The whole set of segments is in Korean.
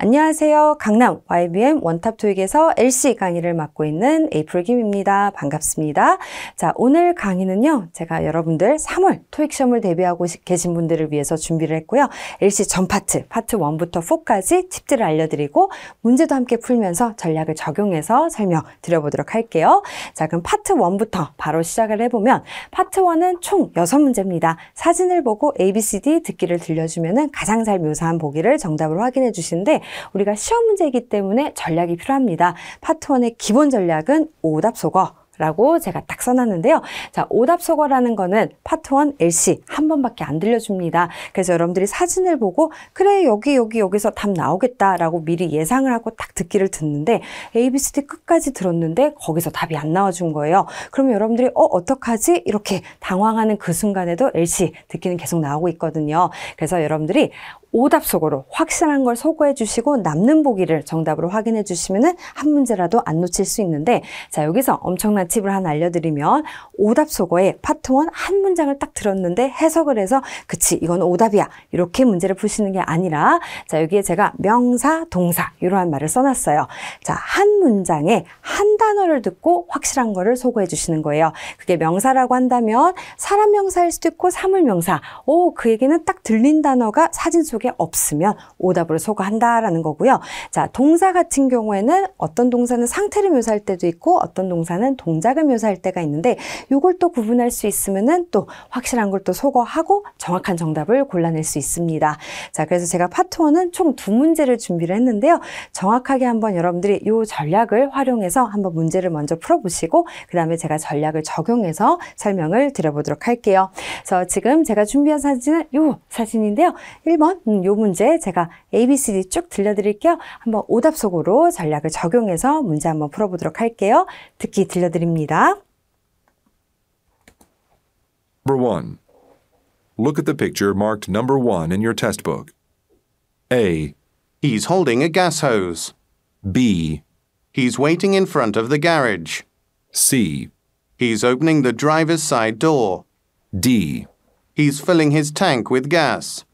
안녕하세요. 강남 YBM 원탑 토익에서 LC 강의를 맡고 있는 에이프 김입니다. 반갑습니다. 자, 오늘 강의는요. 제가 여러분들 3월 토익 시험을 대비하고 계신 분들을 위해서 준비를 했고요. LC 전 파트, 파트 1부터 4까지 팁들을 알려드리고 문제도 함께 풀면서 전략을 적용해서 설명 드려보도록 할게요. 자, 그럼 파트 1부터 바로 시작을 해보면 파트 1은 총 6문제입니다. 사진을 보고 ABCD 듣기를 들려주면 가장 잘 묘사한 보기를 정답으로 확인해 주시는데 우리가 시험 문제이기 때문에 전략이 필요합니다. 파트 1의 기본 전략은 오답 속어. 라고 제가 딱 써놨는데요. 자, 오답 속어라는 거는 파트 1 LC 한 번밖에 안 들려줍니다. 그래서 여러분들이 사진을 보고 그래 여기 여기 여기서 답 나오겠다라고 미리 예상을 하고 딱 듣기를 듣는데 A, B, C, D 끝까지 들었는데 거기서 답이 안 나와준 거예요. 그러 여러분들이 어 어떡하지? 이렇게 당황하는 그 순간에도 LC 듣기는 계속 나오고 있거든요. 그래서 여러분들이 오답 속으로 확실한 걸 소거해 주시고 남는 보기를 정답으로 확인해 주시면 은한 문제라도 안 놓칠 수 있는데 자 여기서 엄청난 팁을 하나 알려드리면 오답 속어에 파트 원 한 문장을 딱 들었는데 해석을 해서 그치 이건 오답이야 이렇게 문제를 푸시는 게 아니라 자 여기에 제가 명사 동사 이러한 말을 써놨어요 자 한 문장에 한 단어를 듣고 확실한 거를 소거해 주시는 거예요 그게 명사라고 한다면 사람 명사일 수도 있고 사물 명사 오 그 얘기는 딱 들린 단어가 사진 속 속에 없으면 오답으로 소거한다라는 거고요. 자, 동사 같은 경우에는 어떤 동사는 상태를 묘사할 때도 있고 어떤 동사는 동작을 묘사할 때가 있는데 이걸 또 구분할 수 있으면은 또 확실한 걸 또 소거하고 정확한 정답을 골라낼 수 있습니다. 자, 그래서 제가 파트 원은 총 두 문제를 준비를 했는데요. 정확하게 한번 여러분들이 이 전략을 활용해서 한번 문제를 먼저 풀어보시고 그 다음에 제가 전략을 적용해서 설명을 드려보도록 할게요. 그래서 지금 제가 준비한 사진은 이 사진인데요. 1번 음, 요 문제 제가 A, B, C, D 쭉 들려드릴게요. 한번 오답 속으로 전략을 적용해서 문제 한번 풀어보도록 할게요. 듣기 들려드립니다. Number 1. Look at the picture marked number 1 in your test book. A. He's holding a gas hose. B. He's waiting in front of the garage. C. He's opening the driver's side door. D. He's filling his tank with gas.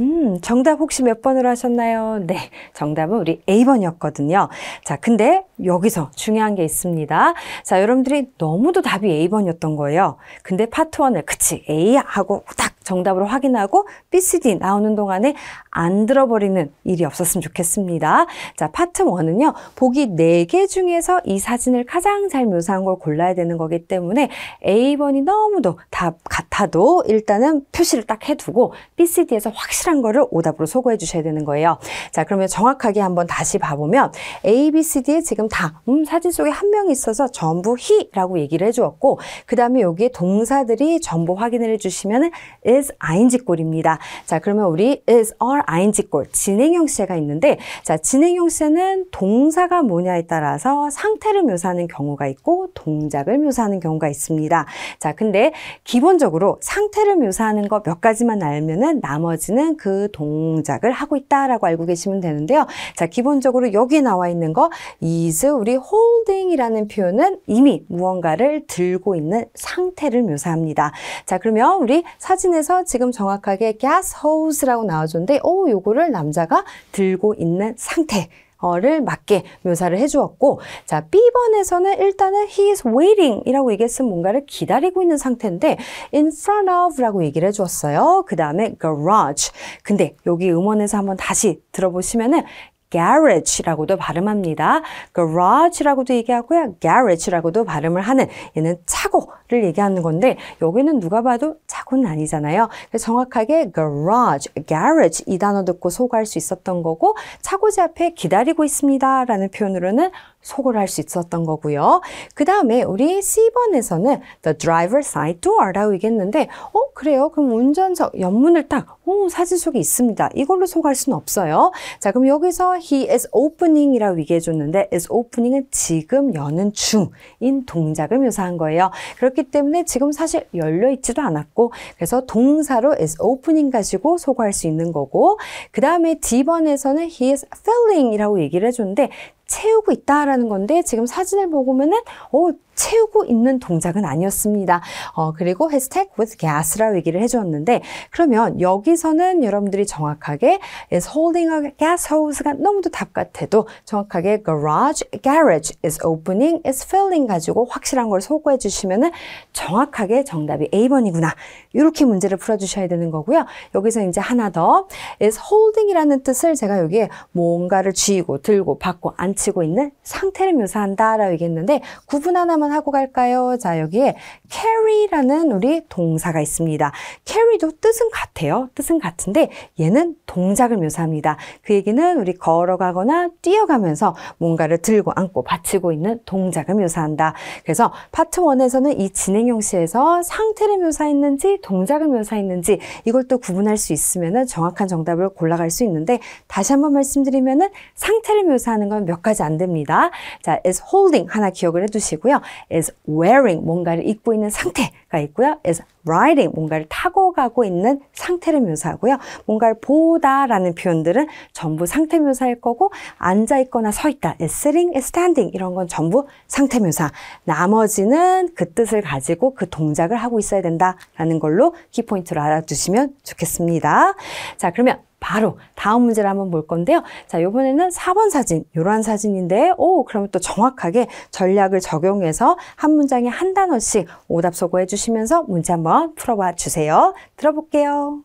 음, 정답 혹시 몇 번으로 하셨나요? 네, 정답은 우리 A번이었거든요. 자, 근데 여기서 중요한 게 있습니다. 자, 여러분들이 너무도 답이 A번이었던 거예요. 근데 파트 1을, 그치, A야 하고 딱 정답으로 확인하고 BCD 나오는 동안에 안 들어버리는 일이 없었으면 좋겠습니다. 자, 파트 1은요. 보기 4개 중에서 이 사진을 가장 잘 묘사한 걸 골라야 되는 거기 때문에 A번이 너무도 다 같아도 일단은 표시를 딱 해두고 BCD에서 확실한 거를 오답으로 소거해 주셔야 되는 거예요. 자, 그러면 정확하게 한번 다시 봐보면 A, B, C, D에 지금 다 음, 사진 속에 한명이 있어서 전부 he라고 얘기를 해주었고 그 다음에 여기에 동사들이 전부 확인을 해주시면 은 is ing꼴입니다. 자, 그러면 우리 is are ing꼴 진행형 시제가 있는데 자, 진행형 시제는 동사가 뭐냐에 따라서 상태를 묘사하는 경우가 있고 동작을 묘사하는 경우가 있습니다. 자, 근데 기본적으로 상태를 묘사하는 거 몇 가지만 알면은 나머지는 그 동작을 하고 있다라고 알고 계시면 되는데요. 자, 기본적으로 여기에 나와 있는 거 is 우리 holding이라는 표현은 이미 무언가를 들고 있는 상태를 묘사합니다. 자, 그러면 우리 사진에서 그래서 지금 정확하게 gas hose라고 나와줬는데 오 요거를 남자가 들고 있는 상태 어를 맞게 묘사를 해주었고 자 B번에서는 일단은 he is waiting 이라고 얘기했으면 뭔가를 기다리고 있는 상태인데 in front of 라고 얘기를 해주었어요 그 다음에 garage 근데 여기 음원에서 한번 다시 들어보시면은 garage라고도 발음합니다. garage라고도 얘기하고요. garage라고도 발음을 하는 얘는 차고를 얘기하는 건데 여기는 누가 봐도 차고는 아니잖아요. 정확하게 garage, garage 이 단어 듣고 소화할 수 있었던 거고 차고지 앞에 기다리고 있습니다라는 표현으로는 속을 할 수 있었던 거고요. 그 다음에 우리 C번에서는 the driver side door라고 얘기했는데 어 그래요? 그럼 운전석 옆문을 딱 오, 사진 속에 있습니다. 이걸로 속할 수는 없어요. 자 그럼 여기서 he is opening이라고 얘기해 줬는데 is opening은 지금 여는 중인 동작을 묘사한 거예요. 그렇기 때문에 지금 사실 열려 있지도 않았고 그래서 동사로 is opening 가지고 속할 수 있는 거고 그 다음에 D번에서는 he is filling 이라고 얘기를 해줬는데 채우고 있다라는 건데 지금 사진을 보고 보면은 어 채우고 있는 동작은 아니었습니다. 어, 그리고 해시태그 with gas라고 얘기를 해주는데 그러면 여기서는 여러분들이 정확하게 is holding a gas hose가 너무도 답 같아도 정확하게 garage, garage is opening, is filling 가지고 확실한 걸 소구해 주시면은 정확하게 정답이 A번이구나. 이렇게 문제를 풀어주셔야 되는 거고요. 여기서 이제 하나 더 is holding이라는 뜻을 제가 여기에 뭔가를 쥐고 들고 받고 앉히고 있는 상태를 묘사한다라고 얘기했는데 구분 하나만 한번 하고 갈까요? 자, 여기에 carry라는 우리 동사가 있습니다. carry도 뜻은 같아요. 뜻은 같은데 얘는 동작을 묘사합니다. 그 얘기는 우리 걸어가거나 뛰어가면서 뭔가를 들고 안고 받치고 있는 동작을 묘사한다. 그래서 파트 1에서는 이 진행형 시에서 상태를 묘사했는지 동작을 묘사했는지 이걸 또 구분할 수 있으면 정확한 정답을 골라갈 수 있는데 다시 한번 말씀드리면 상태를 묘사하는 건 몇 가지 안 됩니다. 자, is holding 하나 기억을 해두시고요. is wearing 뭔가를 입고 있는 상태가 있고요. is riding 뭔가를 타고 가고 있는 상태를 묘사하고요. 뭔가를 보다라는 표현들은 전부 상태 묘사일 거고 앉아 있거나 서 있다 is sitting, is standing 이런 건 전부 상태 묘사. 나머지는 그 뜻을 가지고 그 동작을 하고 있어야 된다라는 걸로 키포인트를 알아두시면 좋겠습니다. 자, 그러면 바로 다음 문제를 한번 볼 건데요. 자, 요번에는 4번 사진, 요러한 사진인데, 오, 그러면 또 정확하게 전략을 적용해서 한 문장에 한 단어씩 오답 소거해 주시면서 문제 한번 풀어봐 주세요. 들어볼게요.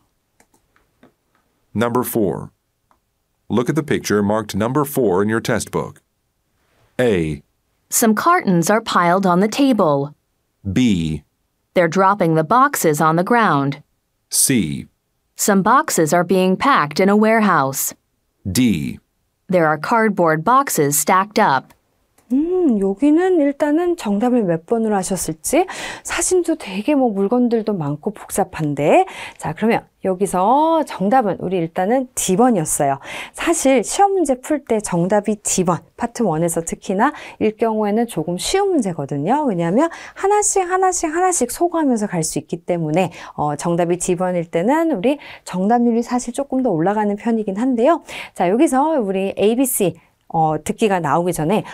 Number 4. Look at the picture marked number 4 in your test book. A. Some cartons are piled on the table. B. They're dropping the boxes on the ground. C. Some boxes are being packed in a warehouse. D. There are cardboard boxes stacked up. 음, 여기는 일단은 정답을 몇 번으로 하셨을지 사진도 되게 뭐 물건들도 많고 복잡한데 자 그러면 여기서 정답은 우리 일단은 D번이었어요. 사실 시험 문제 풀 때 정답이 D번, 파트 1에서 특히나 일 경우에는 조금 쉬운 문제거든요. 왜냐하면 하나씩 하나씩 하나씩 소거하면서 갈 수 있기 때문에 어, 정답이 D번일 때는 우리 정답률이 사실 조금 더 올라가는 편이긴 한데요. 자 여기서 우리 ABC 어, 듣기가 나오기 전에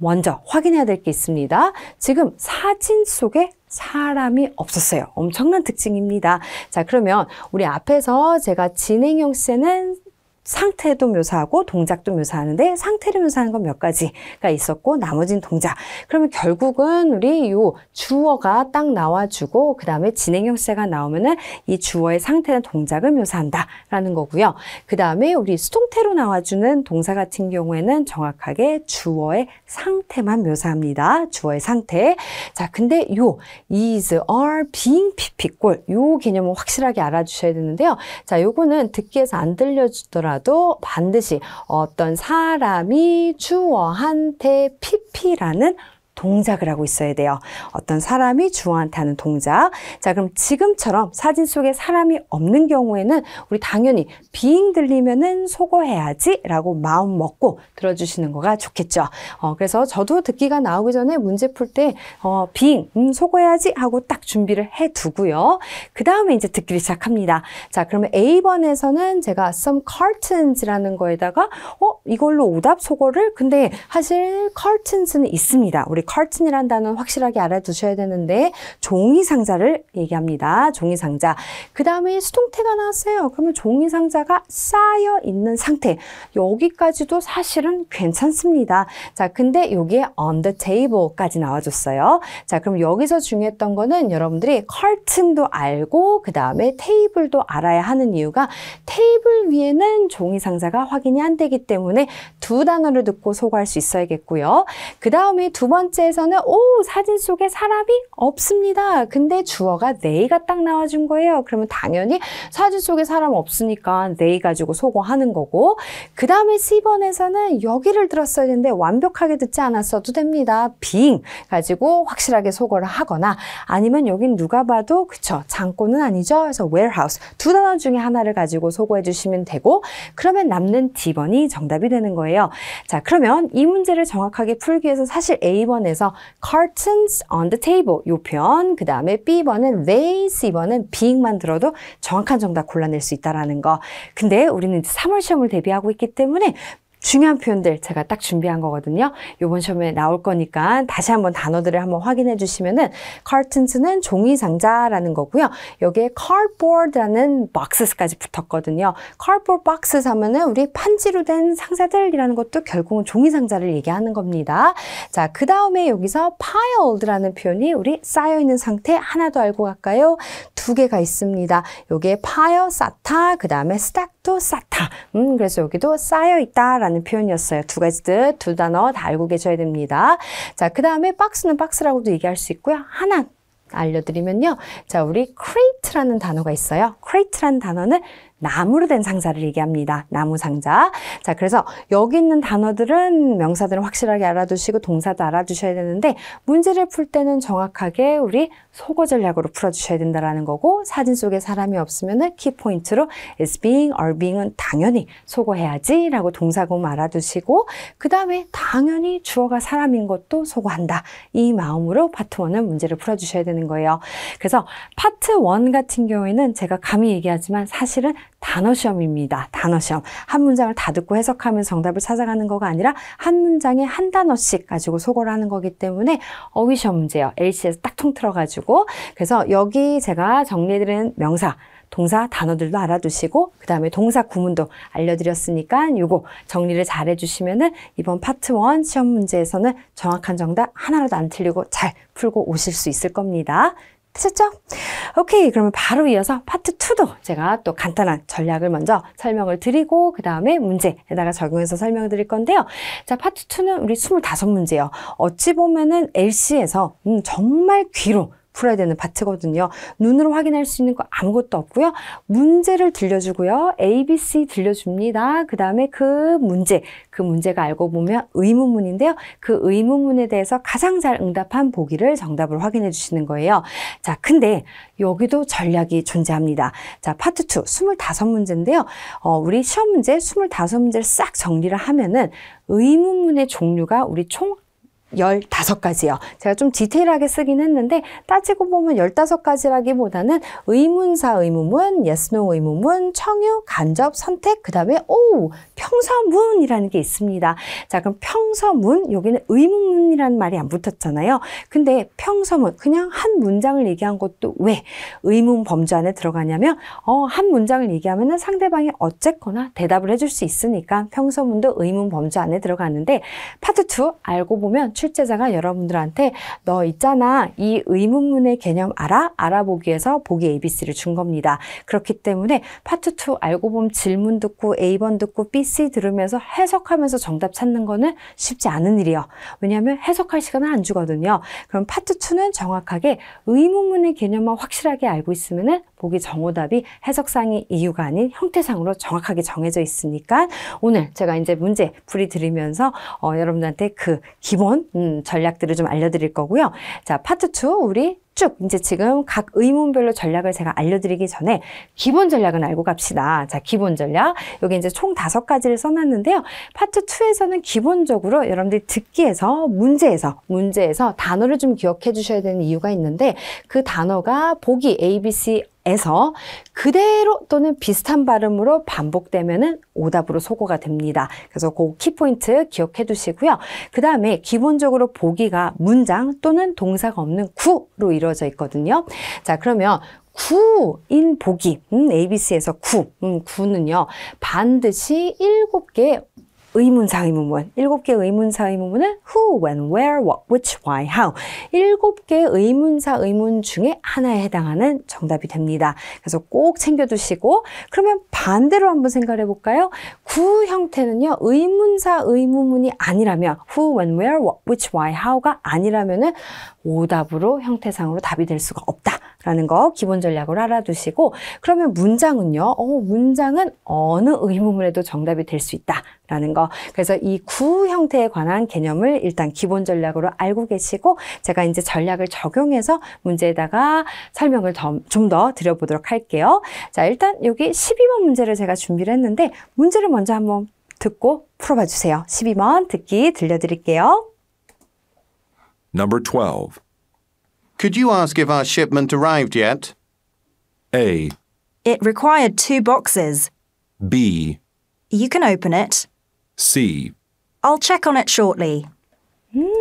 먼저 확인해야 될 게 있습니다. 지금 사진 속에 사람이 없었어요. 엄청난 특징입니다. 자, 그러면 우리 앞에서 제가 진행형세는 상태도 묘사하고 동작도 묘사하는데 상태를 묘사하는 건 몇 가지가 있었고 나머진 동작 그러면 결국은 우리 요 주어가 딱 나와주고 그 다음에 진행 형세가 나오면은 이 주어의 상태나 동작을 묘사한다 라는 거고요 그 다음에 우리 수동태로 나와주는 동사 같은 경우에는 정확하게 주어의 상태만 묘사합니다 주어의 상태 자 근데 요 is, are, being, pp꼴 요개념을 확실하게 알아주셔야 되는데요 자 요거는 듣기에서 안 들려주더라 하더라도 반드시 어떤 사람이 주어한테 피피라는 동작을 하고 있어야 돼요. 어떤 사람이 주어한테 하는 동작. 자, 그럼 지금처럼 사진 속에 사람이 없는 경우에는 우리 당연히 비잉 들리면은 속어해야지 라고 마음 먹고 들어주시는 거가 좋겠죠. 어, 그래서 저도 듣기가 나오기 전에 문제 풀 때, 어, 비잉, 음, 속어해야지 하고 딱 준비를 해 두고요. 그 다음에 이제 듣기를 시작합니다. 자, 그러면 A번에서는 제가 some c u r t a n s 라는 거에다가, 어, 이걸로 오답 속어를 근데 사실 c u r t a n s 는 있습니다. 우리 커튼이란 단어는 확실하게 알아두셔야 되는데 종이 상자를 얘기합니다. 종이 상자. 그 다음에 수동태가 나왔어요. 그러면 종이 상자가 쌓여 있는 상태. 여기까지도 사실은 괜찮습니다. 자, 근데 여기에 on the table까지 나와줬어요. 자, 그럼 여기서 중요했던 거는 여러분들이 커튼도 알고 그 다음에 테이블도 알아야 하는 이유가 테이블 위에는 종이 상자가 확인이 안 되기 때문에 두 단어를 듣고 소화할 수 있어야겠고요. 그 다음에 두 번째 번째에서는 오 사진 속에 사람이 없습니다. 근데 주어가 네이가 딱 나와준 거예요. 그러면 당연히 사진 속에 사람 없으니까 네이 가지고 소거하는 거고 그 다음에 C번에서는 여기를 들었어야 되는데 완벽하게 듣지 않았어도 됩니다. being 가지고 확실하게 소거를 하거나 아니면 여긴 누가 봐도 그쵸 장고는 아니죠. 그래서 warehouse 두 단어 중에 하나를 가지고 소거해 주시면 되고 그러면 남는 D번이 정답이 되는 거예요. 자 그러면 이 문제를 정확하게 풀기 위해서 사실 A번 1번에서 curtains on the table 요 표현 그 다음에 B번은 they, 번은 being만 들어도 정확한 정답 골라낼 수 있다라는 거 근데 우리는 3월 시험을 대비하고 있기 때문에 중요한 표현들 제가 딱 준비한 거거든요. 요번 시험에 나올 거니까 다시 한번 단어들을 한번 확인해 주시면은 cartons는 종이 상자라는 거고요. 여기에 cardboard라는 boxes까지 붙었거든요. cardboard boxes 하면은 우리 판지로 된 상자들이라는 것도 결국은 종이 상자를 얘기하는 겁니다. 자, 그다음에 여기서 piled라는 표현이 우리 쌓여 있는 상태 하나 더 알고 갈까요? 두 개가 있습니다. 여기에 pile 쌓다, 그다음에 stack도 쌓다. 음, 그래서 여기도 쌓여 있다라는 라는 표현이었어요. 두 가지 뜻, 두 단어 다 알고 계셔야 됩니다. 자, 그 다음에 박스는 박스라고도 얘기할 수 있고요. 하나 알려드리면요. 자, 우리 crate라는 단어가 있어요. crate라는 단어는 나무로 된 상자를 얘기합니다. 나무 상자. 자, 그래서 여기 있는 단어들은 명사들은 확실하게 알아두시고 동사도 알아두셔야 되는데 문제를 풀 때는 정확하게 우리 속어 전략으로 풀어주셔야 된다는 거고 사진 속에 사람이 없으면은 키포인트로 is being or being은 당연히 속어해야지라고 동사고 알아두시고 그 다음에 당연히 주어가 사람인 것도 속어한다. 이 마음으로 파트 1은 문제를 풀어주셔야 되는 거예요. 그래서 파트 1 같은 경우에는 제가 감히 얘기하지만 사실은 단어 시험입니다. 단어 시험. 한 문장을 다 듣고 해석하면 정답을 찾아가는 거가 아니라 한 문장에 한 단어씩 가지고 소거를 하는 거기 때문에 어휘 시험 문제예요. LC에서 딱 통틀어 가지고 그래서 여기 제가 정리해드리는 명사 동사 단어들도 알아두시고 그 다음에 동사 구문도 알려드렸으니까 요거 정리를 잘 해주시면은 이번 파트 원 시험 문제에서는 정확한 정답 하나라도 안 틀리고 잘 풀고 오실 수 있을 겁니다. 하셨죠? 오케이 그러면 바로 이어서 파트 2도 제가 또 간단한 전략을 먼저 설명을 드리고 그 다음에 문제에다가 적용해서 설명을 드릴 건데요 자 파트 2는 우리 2 5문제요 어찌 보면은 LC에서 음, 정말 귀로 풀어야 되는 파트거든요. 눈으로 확인할 수 있는 거 아무것도 없고요. 문제를 들려주고요. A, B, C 들려줍니다. 그 다음에 그 문제, 그 문제가 알고 보면 의문문인데요. 그 의문문에 대해서 가장 잘 응답한 보기를 정답을 확인해 주시는 거예요. 자, 근데 여기도 전략이 존재합니다. 자, 파트 2, 25문제인데요. 어, 우리 시험 문제 25문제를 싹 정리를 하면은 의문문의 종류가 우리 총 열다섯 가지요 제가 좀 디테일하게 쓰긴 했는데 따지고 보면 열다섯 가지라기보다는 의문사 의문문, yes, no 의문문, 청유, 간접, 선택, 그 다음에 오! 평서문이라는 게 있습니다. 자 그럼 평서문, 여기는 의문문이라는 말이 안 붙었잖아요. 근데 평서문, 그냥 한 문장을 얘기한 것도 왜 의문 범주 안에 들어가냐면 어, 한 문장을 얘기하면 은 상대방이 어쨌거나 대답을 해줄 수 있으니까 평서문도 의문 범주 안에 들어가는데 파트 투 알고 보면 출제자가 여러분들한테 너 있잖아 이 의문문의 개념 알아? 알아보기 위해서 보기 ABC를 준 겁니다. 그렇기 때문에 파트 2 알고 보면 질문 듣고 A번 듣고 B, C 들으면서 해석하면서 정답 찾는 거는 쉽지 않은 일이에요. 왜냐하면 해석할 시간을 안 주거든요. 그럼 파트 2는 정확하게 의문문의 개념만 확실하게 알고 있으면 은 보기 정오답이 해석상의 이유가 아닌 형태상으로 정확하게 정해져 있으니까 오늘 제가 이제 문제 풀이 드리면서 어, 여러분들한테 그 기본 음, 전략들을 좀 알려드릴 거고요. 자, 파트 2 우리 쭉 이제 지금 각 의문별로 전략을 제가 알려드리기 전에 기본 전략은 알고 갑시다. 자, 기본 전략. 여기 이제 총 다섯 가지를 써놨는데요. 파트 2에서는 기본적으로 여러분들이 듣기에서 문제에서 문제에서 단어를 좀 기억해 주셔야 되는 이유가 있는데 그 단어가 보기 A, B, C 에서 그대로 또는 비슷한 발음으로 반복되면은 오답으로 소거가 됩니다. 그래서 그 키포인트 기억해 두시고요. 그 다음에 기본적으로 보기가 문장 또는 동사가 없는 구로 이루어져 있거든요. 자, 그러면 구인 보기, 음, ABC에서 구, 음, 구는요 반드시 일곱 개의 의문사 의문문, 일곱 개 의문사 의문문은 who, when, where, what, which, why, how 일곱 개 의문사 의문 중에 하나에 해당하는 정답이 됩니다. 그래서 꼭 챙겨두시고 그러면 반대로 한번 생각해 볼까요? 구 형태는요. 의문사 의문문이 아니라면 who, when, where, what, which, why, how가 아니라면 은 오답으로 형태상으로 답이 될 수가 없다라는 거 기본 전략으로 알아두시고 그러면 문장은요. 어, 문장은 어느 의문문에도 정답이 될 수 있다라는 거. 그래서 이 구 형태에 관한 개념을 일단 기본 전략으로 알고 계시고 제가 이제 전략을 적용해서 문제에다가 설명을 좀 더 드려보도록 할게요. 자, 일단 여기 12번 문제를 제가 준비를 했는데 문제를 먼저 한번 듣고 풀어봐 주세요. 12번 듣기 들려드릴게요. Number 12. Could you ask if our shipment arrived yet? A. It required two boxes. B. You can open it. C. I'll check on it shortly.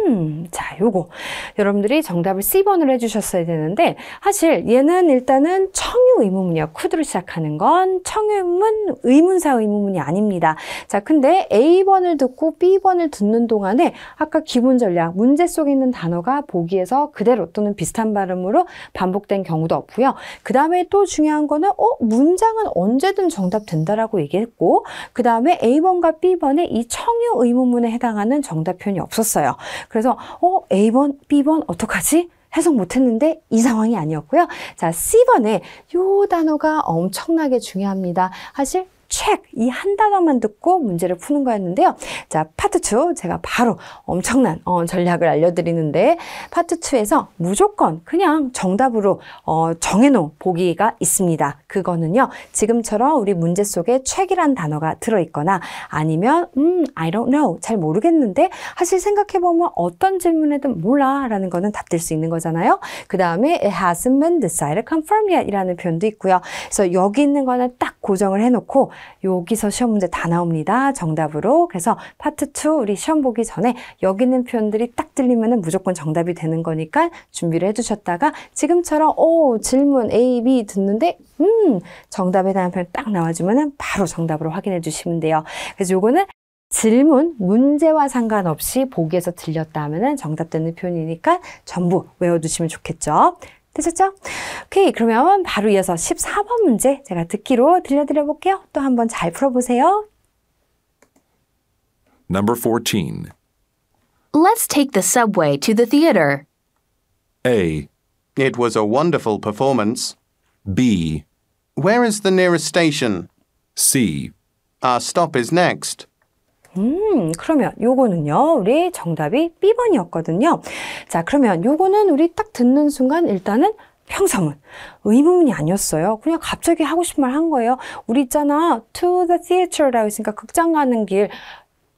음, 자, 요거. 여러분들이 정답을 C번으로 해주셨어야 되는데, 사실 얘는 일단은 청유 의문문이야. 쿠드로 시작하는 건 청유 문 의문사 의문문이 아닙니다. 자, 근데 A번을 듣고 B번을 듣는 동안에 아까 기본 전략, 문제 속에 있는 단어가 보기에서 그대로 또는 비슷한 발음으로 반복된 경우도 없고요. 그 다음에 또 중요한 거는, 어, 문장은 언제든 정답 된다라고 얘기했고, 그 다음에 A번과 B번에 이 청유 의문문에 해당하는 정답 표현이 없었어요. 그래서 어 A번, B번 어떡하지? 해석 못했는데 이 상황이 아니었고요. 자, C번에 요 단어가 엄청나게 중요합니다. 사실 책이한 단어만 듣고 문제를 푸는 거였는데요. 자, 파트 2 제가 바로 엄청난 어, 전략을 알려드리는데 파트 2에서 무조건 그냥 정답으로 어, 정해놓은 보기가 있습니다. 그거는요. 지금처럼 우리 문제 속에 책이란 단어가 들어있거나 아니면 음, I don't know, 잘 모르겠는데 사실 생각해보면 어떤 질문에든 몰라 라는 거는 답될 수 있는 거잖아요. 그 다음에 it hasn't been decided confirmed yet 이라는 표현도 있고요. 그래서 여기 있는 거는 딱 고정을 해놓고 여기서 시험 문제 다 나옵니다. 정답으로. 그래서 파트 2 우리 시험 보기 전에 여기 있는 표현들이 딱 들리면 무조건 정답이 되는 거니까 준비를 해두셨다가 지금처럼 오 질문 A, B 듣는데 음 정답에 대한 표현 딱 나와주면 바로 정답으로 확인해 주시면 돼요. 그래서 요거는 질문, 문제와 상관없이 보기에서 들렸다 하면 정답되는 표현이니까 전부 외워두시면 좋겠죠. 되셨죠? 오케이, 그러면 바로 이어서 14번 문제 제가 듣기로 들려드려 볼게요. 또 한번 잘 풀어보세요. Number 14. Let's take the subway to the theater. A. It was a wonderful performance. B. Where is the nearest station? C. Our stop is next. 음, 그러면 요거는요, 우리 정답이 B번이었거든요. 자, 그러면 요거는 우리 딱 듣는 순간 일단은 평서문. 의문문이 아니었어요. 그냥 갑자기 하고 싶은 말 한 거예요. 우리 있잖아, to the theater라고 했으니까 극장 가는 길,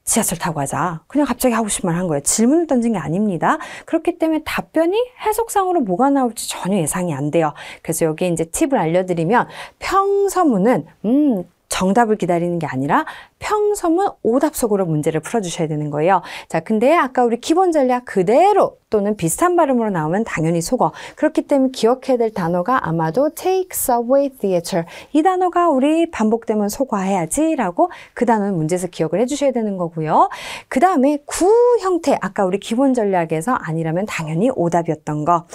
지하철 타고 가자. 그냥 갑자기 하고 싶은 말 한 거예요. 질문을 던진 게 아닙니다. 그렇기 때문에 답변이 해석상으로 뭐가 나올지 전혀 예상이 안 돼요. 그래서 여기 이제 팁을 알려드리면 평서문은 음, 정답을 기다리는 게 아니라 평소문 오답속으로 문제를 풀어주셔야 되는 거예요. 자, 근데 아까 우리 기본 전략 그대로 또는 비슷한 발음으로 나오면 당연히 속어. 그렇기 때문에 기억해야 될 단어가 아마도 takes away theater. 이 단어가 우리 반복되면 속화해야지라고그 단어는 문제에서 기억을 해주셔야 되는 거고요. 그 다음에 구 형태. 아까 우리 기본 전략에서 아니라면 당연히 오답이었던 거.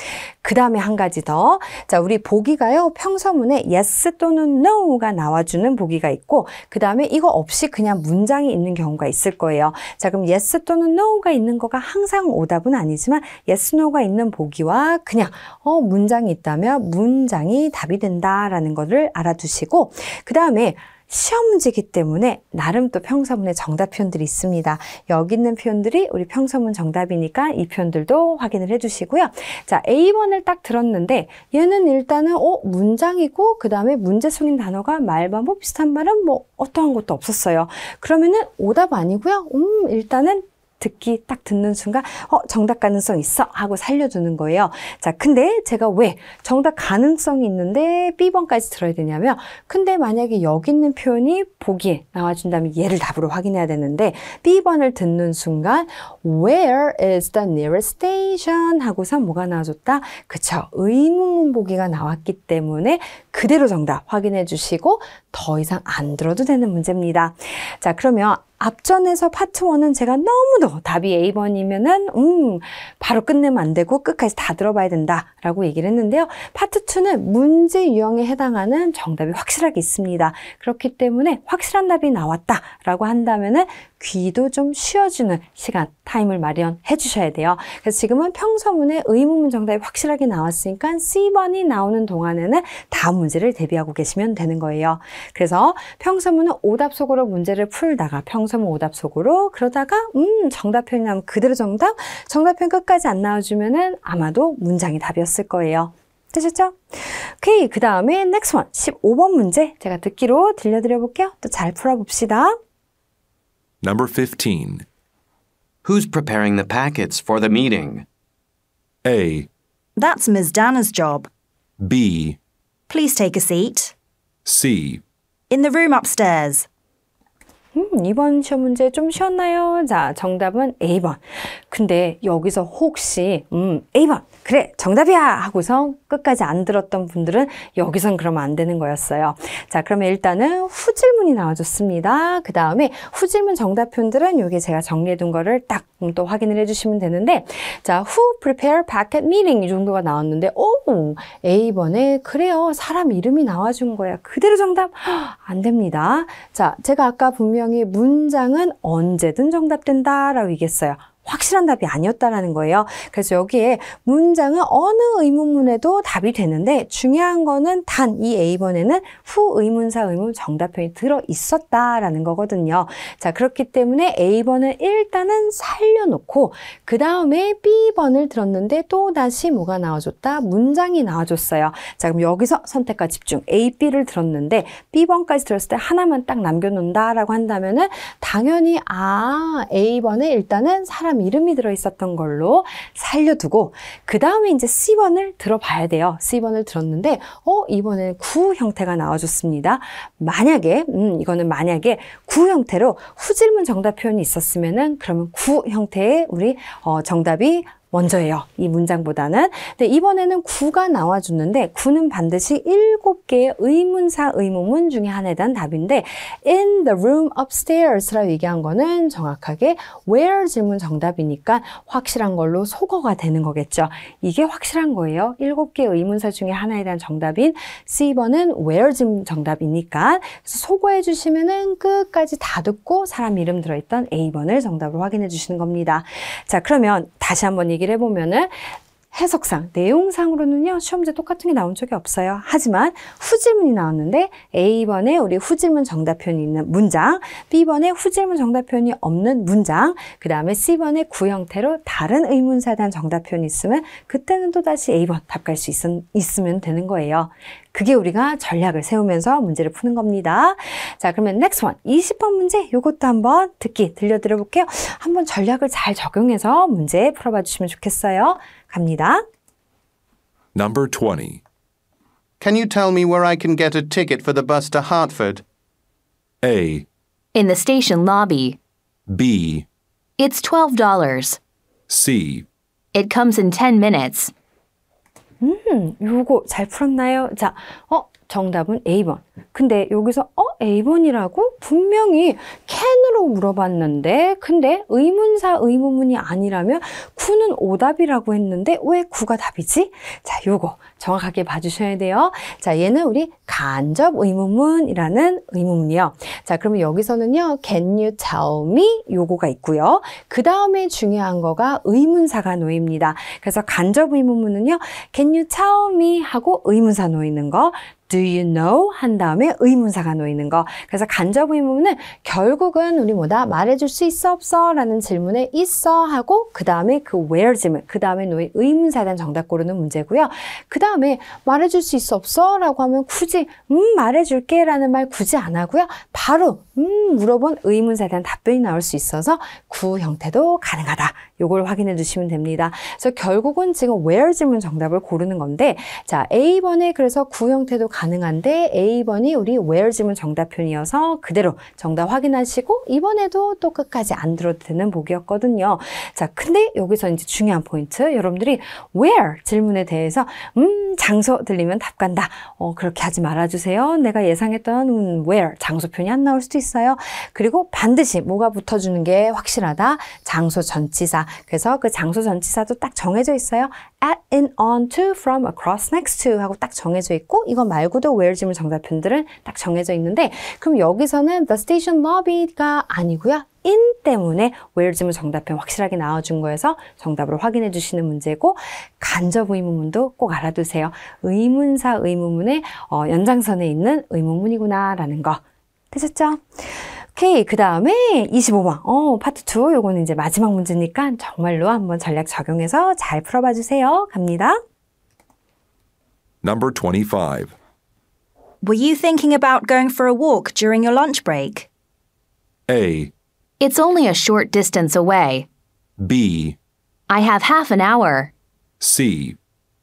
그 다음에 한 가지 더. 자, 우리 보기가요. 평소문에 yes 또는 no가 나와주는 보기가 있고, 그 다음에 이거 없이 그냥 문장이 있는 경우가 있을 거예요. 자, 그럼 yes 또는 no가 있는 거가 항상 오답은 아니지만 yes, no가 있는 보기와 그냥 어, 문장이 있다면 문장이 답이 된다라는 것을 알아두시고 그 다음에 시험 문제이기 때문에 나름 또 평서문의 정답 표현들이 있습니다. 여기 있는 표현들이 우리 평서문 정답이니까 이 표현들도 확인을 해주시고요. 자, A번을 딱 들었는데 얘는 일단은 어, 문장이고 그 다음에 문제 속인 단어가 말반복 뭐 비슷한 말은 뭐 어떠한 것도 없었어요. 그러면은 오답 아니고요. 음, 일단은 듣기 딱 듣는 순간 어 정답 가능성 있어 하고 살려주는 거예요. 자 근데 제가 왜 정답 가능성이 있는데 B번까지 들어야 되냐면 근데 만약에 여기 있는 표현이 보기에 나와준다면 얘를 답으로 확인해야 되는데 B번을 듣는 순간 Where is the nearest station? 하고서 뭐가 나와줬다? 그쵸 의문문 보기가 나왔기 때문에 그대로 정답 확인해 주시고 더 이상 안 들어도 되는 문제입니다. 자 그러면 앞전에서 파트 1은 제가 너무도 답이 A번이면은 음 바로 끝내면 안 되고 끝까지 다 들어봐야 된다라고 얘기를 했는데요. 파 수는 문제 유형에 해당하는 정답이 확실하게 있습니다. 그렇기 때문에 확실한 답이 나왔다라고 한다면은 귀도 좀 쉬어주는 시간, 타임을 마련해 주셔야 돼요. 그래서 지금은 평소문의 의문문 정답이 확실하게 나왔으니까 C번이 나오는 동안에는 다음 문제를 대비하고 계시면 되는 거예요. 그래서 평소문은 오답 속으로 문제를 풀다가 평소문 오답 속으로 그러다가 음 정답 표현이 나면 그대로 정답, 정답 표현 끝까지 안 나와주면은 아마도 문장이 답이었을 거예요. 되셨죠? 오케이, 그 다음에 next one, 15번 문제 제가 듣기로 들려드려 볼게요. 또 잘 풀어봅시다. Number 15. Who's preparing the packets for the meeting? A. That's Ms. Dana's job. B. Please take a seat. C. In the room upstairs. 음, 이번 시험 문제 좀 쉬웠나요? 자, 정답은 A번. 근데 여기서 혹시 음, A번 그래 정답이야 하고서 끝까지 안 들었던 분들은 여기선 그러면 안 되는 거였어요. 자 그러면 일단은 후질문이 나와줬습니다. 그 다음에 후질문 정답편들은 여기 제가 정리해둔 거를 딱또 음, 확인을 해주시면 되는데 자 who prepare packet meeting 이 정도가 나왔는데 오 A번에 그래요 사람 이름이 나와준 거야 그대로 정답 안 됩니다. 자 제가 아까 분명히 문장은 언제든 정답된다 라고 얘기했어요. 확실한 답이 아니었다라는 거예요. 그래서 여기에 문장은 어느 의문문에도 답이 되는데 중요한 거는 단 이 A번에는 후 의문사 의문 정답형이 들어 있었다라는 거거든요. 자, 그렇기 때문에 A번을 일단은 살려놓고 그 다음에 B번을 들었는데 또다시 뭐가 나와줬다? 문장이 나와줬어요. 자, 그럼 여기서 선택과 집중. A, B를 들었는데 B번까지 들었을 때 하나만 딱 남겨놓는다라고 한다면은 당연히 아, A번에 일단은 사람 사람 이름이 들어있었던 걸로 살려두고 그 다음에 이제 C번을 들어봐야 돼요. C번을 들었는데 어 이번에 구 형태가 나와줬습니다. 만약에 음 이거는 만약에 구 형태로 후질문 정답 표현이 있었으면은 그러면 구 형태의 우리 어, 정답이 먼저예요. 이 문장보다는. 근데 이번에는 구가 나와주는데 구는 반드시 일곱 개의 의문사 의문문 중에 하나에 대한 답인데 in the room upstairs라고 얘기한 거는 정확하게 where 질문 정답이니까 확실한 걸로 속어가 되는 거겠죠. 이게 확실한 거예요. 일곱 개의 의문사 중에 하나에 대한 정답인 C번은 where 질문 정답이니까 그래서 속어해 주시면은 끝까지 다 듣고 사람 이름 들어있던 A번을 정답으로 확인해 주시는 겁니다. 자, 그러면 다시 한번 얘기를 해보면은 해석상, 내용상으로는요, 시험제 똑같은 게 나온 적이 없어요. 하지만 후질문이 나왔는데 A번에 우리 후질문 정답편이 있는 문장, B번에 후질문 정답편이 없는 문장, 그 다음에 C번에 구형태로 다른 의문사단 정답편이 있으면 그때는 또다시 A번 답 갈 수 있, 있으면 되는 거예요. 그게 우리가 전략을 세우면서 문제를 푸는 겁니다. 자, 그러면 next one. 20번 문제 이것도 한번 듣기 들려드려 볼게요. 한번 전략을 잘 적용해서 문제 풀어봐 주시면 좋겠어요. 갑니다. Number 20. Can you tell me where I can get a ticket for the bus to Hartford? A. In the station lobby. B. It's $12. C. It comes in 10 minutes. 음, 요거 잘 풀었나요? 자, 어, 정답은 A번. 근데 여기서 어? A번이라고? 분명히 캔으로 물어봤는데 근데 의문사 의문문이 아니라면 9는 오답이라고 했는데 왜 9가 답이지? 자, 요거 정확하게 봐주셔야 돼요. 자, 얘는 우리 간접 의문문이라는 의문문이요. 자, 그러면 여기서는요, can you tell me? 요거가 있고요. 그 다음에 중요한 거가 의문사가 놓입니다. 그래서 간접 의문문은요, can you tell me? 하고 의문사 놓이는 거, Do you know? 한 다음에 의문사가 놓이는 거. 그래서 간접 의문은 문 결국은 우리 뭐다 말해줄 수 있어 없어? 라는 질문에 있어 하고 그 다음에 그 where 질문, 그 다음에 놓인 의문사에 대한 정답 고르는 문제고요. 그 다음에 말해줄 수 있어 없어? 라고 하면 굳이 음 말해줄게 라는 말 굳이 안 하고요. 바로 음 물어본 의문사에 대한 답변이 나올 수 있어서 구 형태도 가능하다. 요걸 확인해 주시면 됩니다. 그래서 결국은 지금 where 질문 정답을 고르는 건데 자 A번에 그래서 구 형태도 가능한데 A번이 우리 where 질문 정답편이어서 그대로 정답 확인하시고 이번에도 또 끝까지 안 들어도 되는 보기였거든요. 자 근데 여기서 이제 중요한 포인트 여러분들이 where 질문에 대해서 음 장소 들리면 답 간다. 어 그렇게 하지 말아주세요. 내가 예상했던 음, where 장소편이 안 나올 수도 있어요. 그리고 반드시 뭐가 붙어주는 게 확실하다. 장소 전치사 그래서 그 장소 전치사도 딱 정해져 있어요. at, in, on, to, from, across, next to 하고 딱 정해져 있고 이거 말고도 where 지문 정사편들은 딱 정해져 있는데 그럼 여기서는 the station lobby가 아니고요. in 때문에 where 지문 정답편 확실하게 나와준 거에서 정답으로 확인해 주시는 문제고 간접 의문문도 꼭 알아두세요. 의문사 의문문의 어, 연장선에 있는 의문문이구나 라는 거 되셨죠? 오케이. 그 다음에 25번. 어, 파트 2. 요거는 이제 마지막 문제니까 정말로 한번 전략 적용해서 잘 풀어봐 주세요. 갑니다. Number 25. Were you thinking about going for a walk during your lunch break? A. It's only a short distance away. B. I have half an hour. C.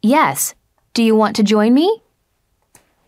Yes. Do you want to join me?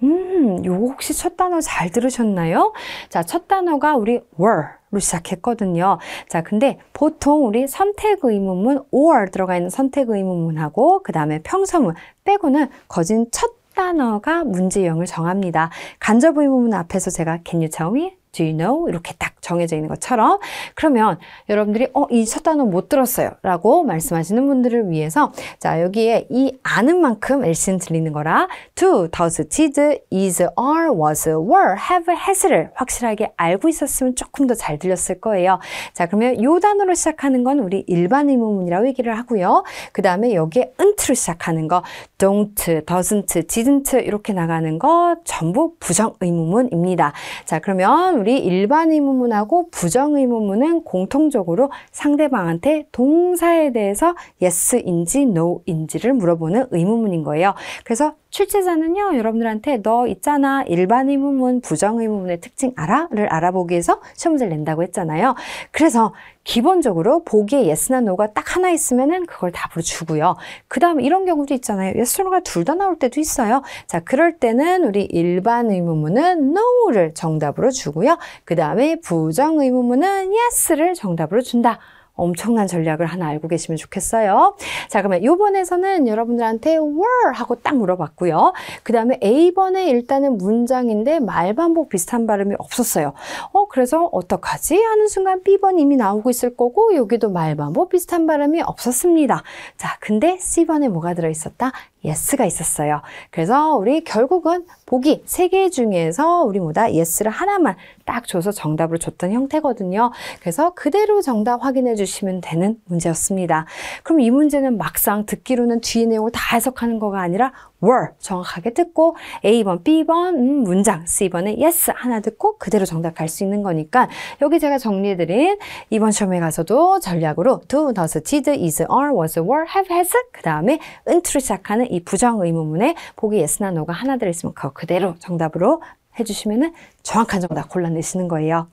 음, 요거 혹시 첫 단어 잘 들으셨나요? 자, 첫 단어가 우리 were 로 시작했거든요. 자, 근데 보통 우리 선택 의문문 or 들어가 있는 선택 의문문하고 그다음에 평서문 빼고는 거진 첫 단어가 문제형을 정합니다. 간접 의문문 앞에서 제가 can you tell me? do you know? 이렇게 딱 정해져 있는 것처럼 그러면 여러분들이 어, 이 첫 단어 못 들었어요 라고 말씀하시는 분들을 위해서 자 여기에 이 아는 만큼 엘씬 들리는 거라 do, does, did, is, are, was, were, have, has를 확실하게 알고 있었으면 조금 더 잘 들렸을 거예요 자 그러면 요 단어로 시작하는 건 우리 일반 의문문이라고 얘기를 하고요 그 다음에 여기에 은트로 시작하는 거 don't, doesn't, didn't 이렇게 나가는 거 전부 부정 의문문입니다 자 그러면 우리 일반 의문문하고 부정 의문문은 공통적으로 상대방한테 동사에 대해서 yes인지 no인지를 물어보는 의문문인 거예요. 그래서 출제자는요 여러분들한테 너 있잖아 일반 의문문 부정 의문문의 특징 알아? 를 알아보기 위해서 시험를 낸다고 했잖아요 그래서 기본적으로 보기에 yes나 no가 딱 하나 있으면은 그걸 답으로 주고요. 그 다음 이런 경우도 있잖아요. yes, no가 둘 다 나올 때도 있어요. 자, 그럴 때는 우리 일반 의문문은 no를 정답으로 주고요. 그 다음에 부정 의문문은 yes를 정답으로 준다. 엄청난 전략을 하나 알고 계시면 좋겠어요. 자, 그러면 이번에서는 여러분들한테 were 하고 딱 물어봤고요. 그 다음에 A번에 일단은 문장인데 말반복 비슷한 발음이 없었어요. 어, 그래서 어떡하지? 하는 순간 B번 이미 나오고 있을 거고 여기도 말반복 비슷한 발음이 없었습니다. 자, 근데 C번에 뭐가 들어있었다? yes가 있었어요. 그래서 우리 결국은 보기 세 개 중에서 우리 뭐다 yes를 하나만 딱 줘서 정답을 줬던 형태거든요. 그래서 그대로 정답 확인해 주시면 되는 문제였습니다. 그럼 이 문제는 막상 듣기로는 뒤의 내용을 다 해석하는 거가 아니라 were 정확하게 듣고 A번, B번 음, 문장, C번에 yes 하나 듣고 그대로 정답 갈 수 있는 거니까 여기 제가 정리해드린 이번 시험에 가서도 전략으로 do, does, did, is, are, was, were, have, has 그 다음에 은트로 시작하는 이 부정 의문문에 보기 yes나 no가 하나 들어있으면 그거 그대로 정답으로 해주시면 은 정확한 정답 골라내시는 거예요.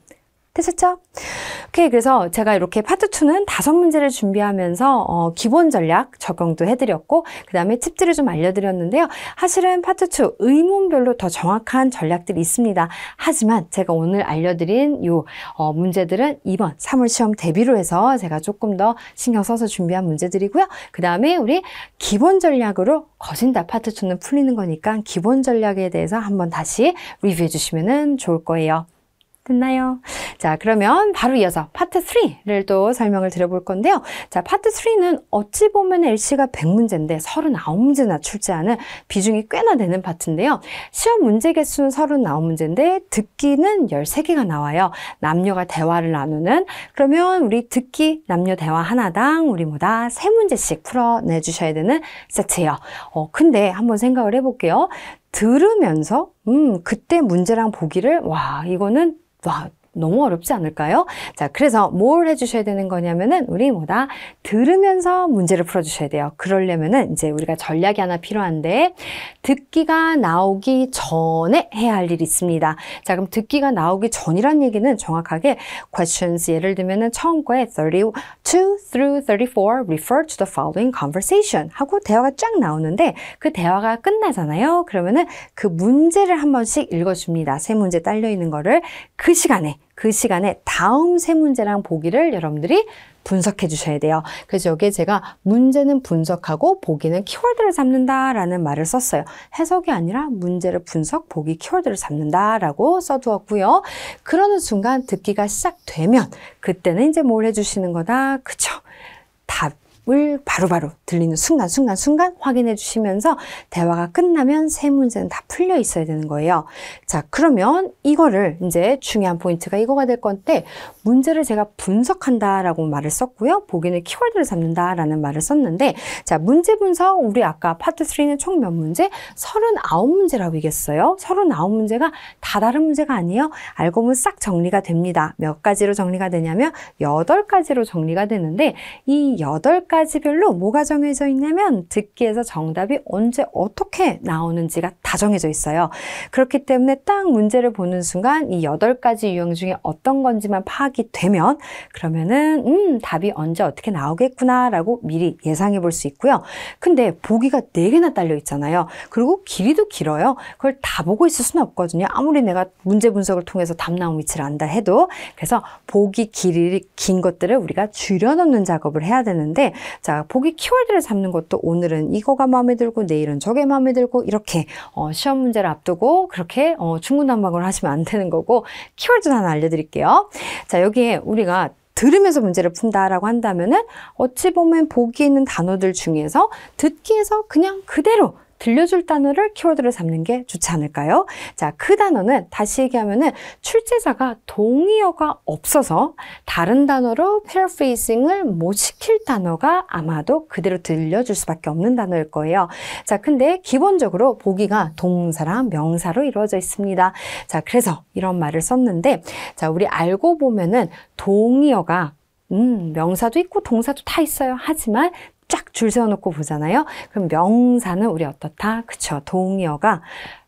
되셨죠? 오케이, 그래서 제가 이렇게 파트 2는 다섯 문제를 준비하면서 어, 기본 전략 적용도 해드렸고 그 다음에 팁들을 좀 알려드렸는데요. 사실은 파트 2 의문별로 더 정확한 전략들이 있습니다. 하지만 제가 오늘 알려드린 요 어, 문제들은 이번 3월 시험 대비로 해서 제가 조금 더 신경 써서 준비한 문제들이고요. 그 다음에 우리 기본 전략으로 거진다 파트 2는 풀리는 거니까 기본 전략에 대해서 한번 다시 리뷰해 주시면 좋을 거예요. 됐나요? 자, 그러면 바로 이어서 파트 3를 또 설명을 드려볼 건데요. 자, 파트 3는 어찌 보면 LC가 100문제인데 39문제나 출제하는 비중이 꽤나 되는 파트인데요. 시험 문제 개수는 39문제인데 듣기는 13개가 나와요. 남녀가 대화를 나누는 그러면 우리 듣기 남녀 대화 하나당 우리 뭐다 3문제씩 풀어내 주셔야 되는 세트예요. 어, 근데 한번 생각을 해볼게요. 들으면서 음 그때 문제랑 보기를 와 이거는 ظهرت 너무 어렵지 않을까요? 자, 그래서 뭘 해주셔야 되는 거냐면은 우리 뭐다 들으면서 문제를 풀어주셔야 돼요. 그러려면은 이제 우리가 전략이 하나 필요한데 듣기가 나오기 전에 해야 할 일이 있습니다. 자, 그럼 듣기가 나오기 전이란 얘기는 정확하게 questions 예를 들면은 처음 거에 32 through 34 refer to the following conversation 하고 대화가 쫙 나오는데 그 대화가 끝나잖아요. 그러면은 그 문제를 한 번씩 읽어줍니다. 세 문제 딸려 있는 거를 그 시간에 그 시간에 다음 세 문제랑 보기를 여러분들이 분석해 주셔야 돼요. 그래서 여기에 제가 문제는 분석하고 보기는 키워드를 잡는다라는 말을 썼어요. 해석이 아니라 문제를 분석, 보기, 키워드를 잡는다라고 써두었고요. 그러는 순간 듣기가 시작되면 그때는 이제 뭘 해주시는 거다? 그쵸? 답, 을 바로바로 들리는 순간순간순간 순간, 순간 확인해 주시면서 대화가 끝나면 세 문제는 다 풀려 있어야 되는 거예요. 자, 그러면 이거를 이제 중요한 포인트가 이거가 될 건데 문제를 제가 분석한다라고 말을 썼고요. 보기는 키워드를 잡는다라는 말을 썼는데 자, 문제 분석 우리 아까 파트 3는 총 몇 문제? 39문제라고 얘기했어요. 39문제가 다 다른 문제가 아니에요. 알고 보면 싹 정리가 됩니다. 몇 가지로 정리가 되냐면 8가지로 정리가 되는데 이 8가지 가지별로 뭐가 정해져 있냐면 듣기에서 정답이 언제 어떻게 나오는지가 다 정해져 있어요. 그렇기 때문에 딱 문제를 보는 순간 이 8가지 유형 중에 어떤 건지만 파악이 되면 그러면은 음 답이 언제 어떻게 나오겠구나 라고 미리 예상해 볼 수 있고요. 근데 보기가 4개나 딸려 있잖아요. 그리고 길이도 길어요. 그걸 다 보고 있을 수는 없거든요. 아무리 내가 문제 분석을 통해서 답 나온 위치를 안다 해도 그래서 보기 길이 긴 것들을 우리가 줄여놓는 작업을 해야 되는데 자, 보기 키워드를 잡는 것도 오늘은 이거가 마음에 들고 내일은 저게 마음에 들고 이렇게 어, 시험 문제를 앞두고 그렇게 어, 중구난방을 하시면 안 되는 거고 키워드 하나 알려드릴게요. 자, 여기에 우리가 들으면서 문제를 푼다라고 한다면은 어찌 보면 보기 있는 단어들 중에서 듣기에서 그냥 그대로 들려줄 단어를 키워드를 삼는게 좋지 않을까요? 자, 그 단어는 다시 얘기하면은 출제자가 동의어가 없어서 다른 단어로 paraphrasing을 못 시킬 단어가 아마도 그대로 들려줄 수밖에 없는 단어일 거예요. 자, 근데 기본적으로 보기가 동사랑 명사로 이루어져 있습니다. 자, 그래서 이런 말을 썼는데 자, 우리 알고 보면은 동의어가 음, 명사도 있고 동사도 다 있어요. 하지만 줄 세워놓고 보잖아요. 그럼 명사는 우리 어떻다? 그쵸. 동의어가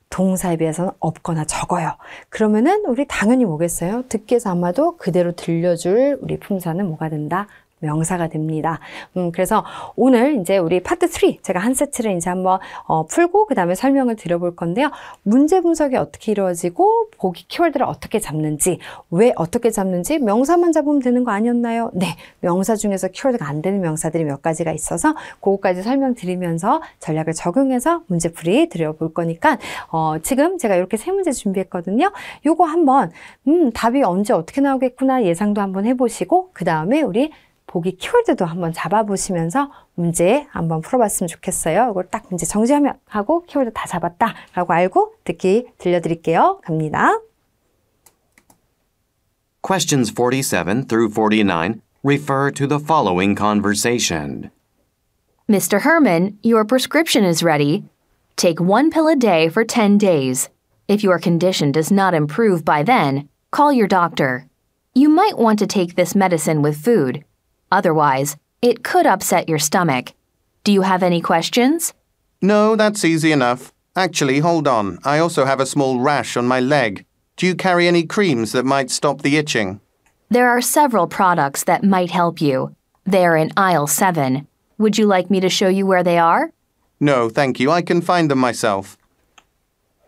동사에 비해서는 없거나 적어요. 그러면은 우리 당연히 뭐겠어요? 듣기에서 아마도 그대로 들려줄 우리 품사는 뭐가 된다? 명사가 됩니다. 음, 그래서 오늘 이제 우리 파트 3 제가 한 세트를 이제 한번 어, 풀고 그 다음에 설명을 드려볼 건데요. 문제 분석이 어떻게 이루어지고 보기 키워드를 어떻게 잡는지 왜 어떻게 잡는지 명사만 잡으면 되는 거 아니었나요? 네, 명사 중에서 키워드가 안 되는 명사들이 몇 가지가 있어서 그것까지 설명드리면서 전략을 적용해서 문제풀이 드려볼 거니까 어, 지금 제가 이렇게 세 문제 준비했거든요. 요거 한번 음, 답이 언제 어떻게 나오겠구나 예상도 한번 해보시고 그 다음에 우리 보기 키워드도 한번 잡아보시면서 문제 한번 풀어봤으면 좋겠어요. 이걸 딱 문제 정지하면 하고 키워드 다 알고 듣기 들려드릴게요. 갑니다. Questions 47 through 49 refer to the following conversation. Mr. Herman, your prescription is ready. Take one pill a day for 10 days. If your condition does not improve by then, call your doctor. You might want to take this medicine with food. Otherwise, it could upset your stomach. Do you have any questions? No, that's easy enough. Actually, hold on. I also have a small rash on my leg. Do you carry any creams that might stop the itching? There are several products that might help you. They're in aisle 7. Would you like me to show you where they are? No, thank you. I can find them myself.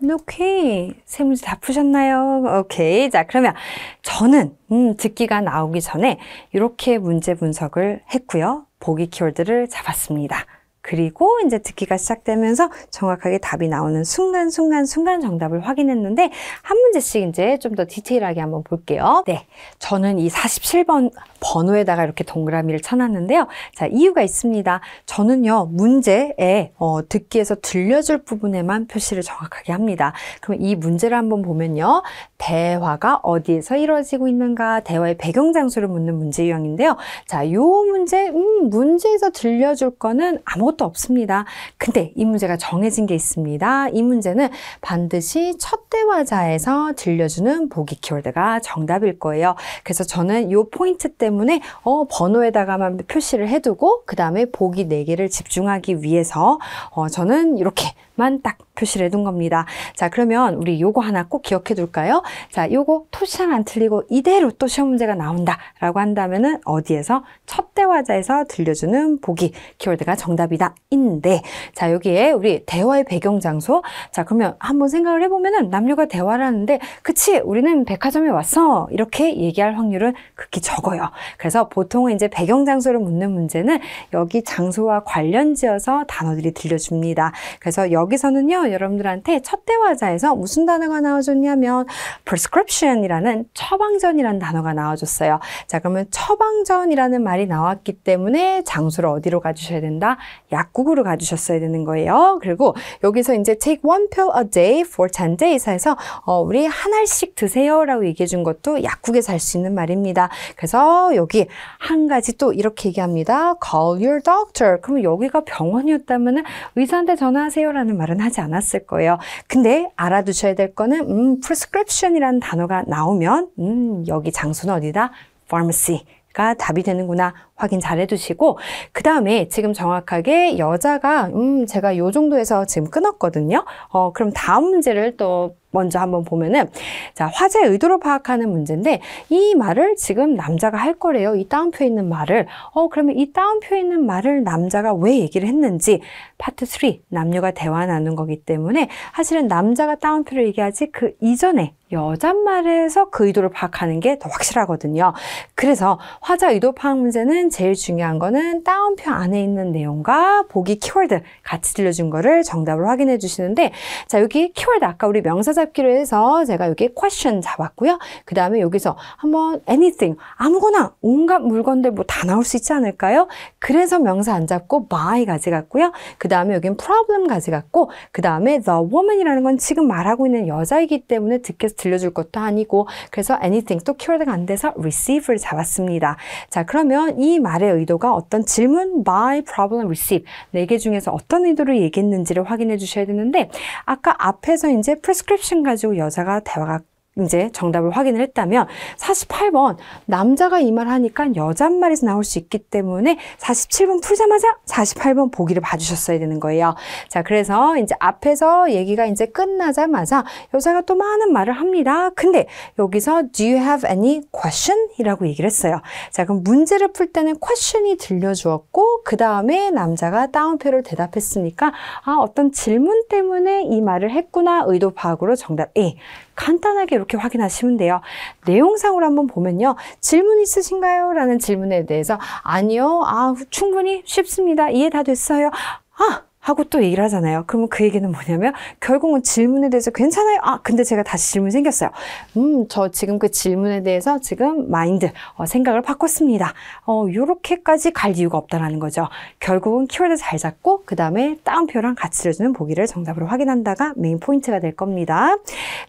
오케이. 세 문제 다 푸셨나요? 오케이. 자, 그러면 저는 음, 듣기가 나오기 전에 이렇게 문제 분석을 했고요. 보기 키워드를 잡았습니다. 그리고 이제 듣기가 시작되면서 정확하게 답이 나오는 순간 순간 순간 정답을 확인했는데 한 문제씩 이제 좀 더 디테일하게 한번 볼게요. 네, 저는 이 47번 번호에다가 이렇게 동그라미를 쳐놨는데요. 자, 이유가 있습니다. 저는요 문제에 어, 듣기에서 들려줄 부분에만 표시를 정확하게 합니다. 그럼 이 문제를 한번 보면요, 대화가 어디에서 이루어지고 있는가, 대화의 배경 장소를 묻는 문제 유형인데요. 자, 요 문제, 음, 문제에서 들려줄 거는 아무것도 아무것도 없습니다. 근데 이 문제가 정해진 게 있습니다. 이 문제는 반드시 첫 대화자에서 들려주는 보기 키워드가 정답일 거예요. 그래서 저는 이 포인트 때문에 어, 번호에다가만 표시를 해두고 그 다음에 보기 4개를 집중하기 위해서 어, 저는 이렇게 만딱 표시를 해 둔 겁니다. 자, 그러면 우리 요거 하나 꼭 기억해 둘까요? 자, 요거 토시장 안 틀리고 이대로 또 시험 문제가 나온다라고 한다면은 어디에서 첫 대화자에서 들려주는 보기 키워드가 정답이다 인데 자, 여기에 우리 대화의 배경 장소 자, 그러면 한번 생각을 해보면은 남녀가 대화를 하는데 그치 우리는 백화점에 왔어 이렇게 얘기할 확률은 극히 적어요. 그래서 보통은 이제 배경 장소를 묻는 문제는 여기 장소와 관련 지어서 단어들이 들려줍니다. 그래서 여기 여기서는요, 여러분들한테 첫 대화자에서 무슨 단어가 나와줬냐면 prescription이라는 처방전이라는 단어가 나와줬어요. 자, 그러면 처방전이라는 말이 나왔기 때문에 장소를 어디로 가주셔야 된다? 약국으로 가주셨어야 되는 거예요. 그리고 여기서 이제 take one pill a day for 10 days 해서 어, 우리 한 알씩 드세요 라고 얘기해 준 것도 약국에서 할수 있는 말입니다. 그래서 여기 한 가지 또 이렇게 얘기합니다. call your doctor. 그럼 여기가 병원이었다면 의사한테 전화하세요라는 말은 하지 않았을 거예요. 근데 알아두셔야 될 거는 음, prescription이라는 단어가 나오면 음, 여기 장소는 어디다? pharmacy 보니 답이 되는구나 확인 잘 해두시고 그 다음에 지금 정확하게 여자가 음 제가 요 정도에서 지금 끊었거든요. 어 그럼 다음 문제를 또 먼저 한번 보면은 자 화제 의도로 파악하는 문제인데 이 말을 지금 남자가 할 거래요 이따옴표 있는 말을 어 그러면 이따옴표 있는 말을 남자가 왜 얘기를 했는지 파트 3 남녀가 대화 나눈 거기 때문에 사실은 남자가 따옴표를 얘기하지 그 이전에 여잣말에서 그 의도를 파악하는 게 더 확실하거든요. 그래서 화자 의도 파악 문제는 제일 중요한 거는 따옴표 안에 있는 내용과 보기 키워드 같이 들려준 거를 정답을 확인해 주시는데 자 여기 키워드 아까 우리 명사 잡기로 해서 제가 여기 question 잡았고요. 그 다음에 여기서 한번 anything 아무거나 온갖 물건들 뭐 다 나올 수 있지 않을까요? 그래서 명사 안 잡고 my 가져갔고요. 그 다음에 여긴 problem 가져갔고 그 다음에 the woman이라는 건 지금 말하고 있는 여자이기 때문에 듣겠 들려줄 것도 아니고 그래서 anything 또 키워드가 안 돼서 receive를 잡았습니다. 자 그러면 이 말의 의도가 어떤 질문 by problem receive 네 개 중에서 어떤 의도를 얘기했는지를 확인해 주셔야 되는데 아까 앞에서 이제 prescription 가지고 여자가 대화가 이제 정답을 확인을 했다면 48번 남자가 이 말 하니까 여잔 말에서 나올 수 있기 때문에 47번 풀자마자 48번 보기를 봐주셨어야 되는 거예요. 자, 그래서 이제 앞에서 얘기가 이제 끝나자마자 여자가 또 많은 말을 합니다. 근데 여기서 do you have any question? 이라고 얘기를 했어요. 자, 그럼 문제를 풀 때는 question이 들려주었고 그 다음에 남자가 다운표를 대답했으니까 아, 어떤 질문 때문에 이 말을 했구나 의도 파악으로 정답 A. 간단하게 이렇게 확인하시면 돼요. 내용상으로 한번 보면요. 질문 있으신가요? 라는 질문에 대해서 아니요. 아, 충분히 쉽습니다. 이해 다 됐어요. 아, 하고 또 얘기를 하잖아요. 그러면 그 얘기는 뭐냐면 결국은 질문에 대해서 괜찮아요. 아, 근데 제가 다시 질문 생겼어요. 음, 저 지금 그 질문에 대해서 지금 마인드, 어, 생각을 바꿨습니다. 어, 요렇게까지 갈 이유가 없다라는 거죠. 결국은 키워드 잘 잡고 그 다음에 따옴표랑 가치를 주는 보기를 정답으로 확인한다가 메인 포인트가 될 겁니다.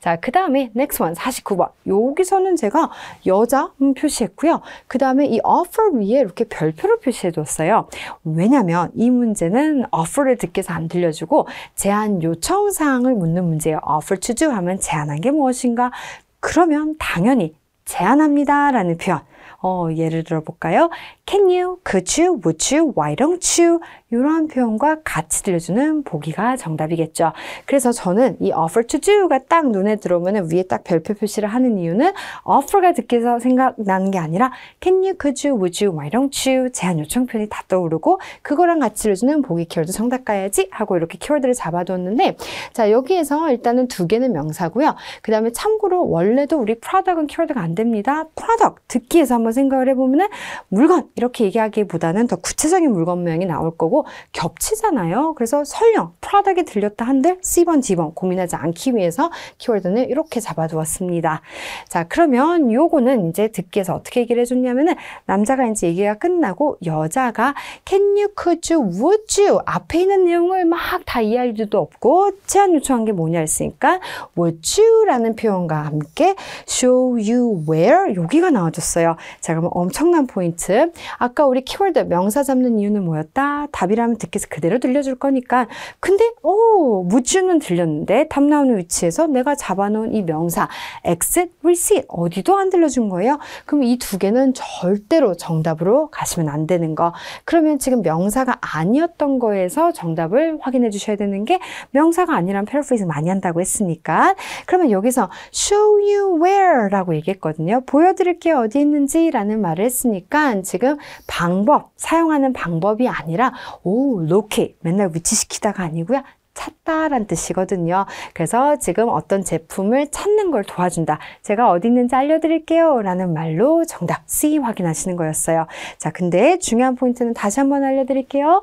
자, 그 다음에 넥스 원 t o n 49번. 여기서는 제가 여자 음, 표시했고요. 그 다음에 이 offer 위에 이렇게 별표를 표시해 줬어요. 왜냐면 이 문제는 o f f e r 듣 주께서 안 들려주고 제안 요청 사항을 묻는 문제예요. offer to do 하면 제안한 게 무엇인가? 그러면 당연히 제안합니다 라는 표현 어, 예를 들어 볼까요? can you, could you, would you, why don't you 이런 표현과 같이 들려주는 보기가 정답이겠죠. 그래서 저는 이 offer to do가 딱 눈에 들어오면 위에 딱 별표 표시를 하는 이유는 offer가 듣기에서 생각나는 게 아니라 can you, could you, would you, why don't you 제한 요청 표현이 다 떠오르고 그거랑 같이 들려주는 보기 키워드 정답 가야지 하고 이렇게 키워드를 잡아두었는데 자 여기에서 일단은 두 개는 명사고요. 그 다음에 참고로 원래도 우리 product은 키워드가 안 됩니다. product 듣기에서 한번 생각을 해보면 물건 이렇게 얘기하기보다는 더 구체적인 물건 모양이 나올 거고 겹치잖아요. 그래서 설령 프라덕이 들렸다 한들 C번, D번 고민하지 않기 위해서 키워드는 이렇게 잡아두었습니다. 자 그러면 요거는 이제 듣기에서 어떻게 얘기를 해줬냐면은 남자가 이제 얘기가 끝나고 여자가 Can you, could you, would you 앞에 있는 내용을 막 다 이해할 수도 없고 제안 요청한 게 뭐냐 했으니까 would you라는 표현과 함께 show you where 여기가 나와줬어요. 자 그러면 엄청난 포인트 아까 우리 키워드 명사 잡는 이유는 뭐였다? 답이라면 듣기에서 그대로 들려줄 거니까 근데 오 무주는 들렸는데 답 나오는 위치에서 내가 잡아놓은 이 명사 exit, receipt 어디도 안 들려준 거예요. 그럼 이 두 개는 절대로 정답으로 가시면 안 되는 거. 그러면 지금 명사가 아니었던 거에서 정답을 확인해 주셔야 되는 게 명사가 아니란 패러프리즈 많이 한다고 했으니까 그러면 여기서 show you where라고 얘기했거든요. 보여드릴게 어디 있는지라는 말을 했으니까 지금 지금 방법, 사용하는 방법이 아니라 오, 로케 맨날 위치시키다가 아니고요. 찾다 라는 뜻이거든요. 그래서 지금 어떤 제품을 찾는 걸 도와준다. 제가 어디 있는지 알려드릴게요. 라는 말로 정답 C 확인하시는 거였어요. 자, 근데 중요한 포인트는 다시 한번 알려드릴게요.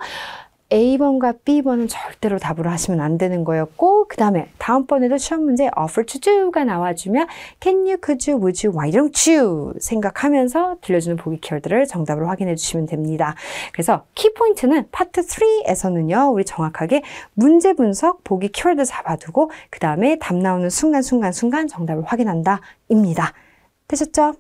A번과 B번은 절대로 답으로 하시면 안 되는 거였고 그 다음에 다음번에도 시험 문제 offer to do가 나와주면 can you, could you, would you, why don't you 생각하면서 들려주는 보기 키워드를 정답으로 확인해 주시면 됩니다. 그래서 키포인트는 파트 3에서는요. 우리 정확하게 문제 분석, 보기 키워드 잡아두고 그 다음에 답 나오는 순간순간순간 순간 정답을 확인한다 입니다. 되셨죠?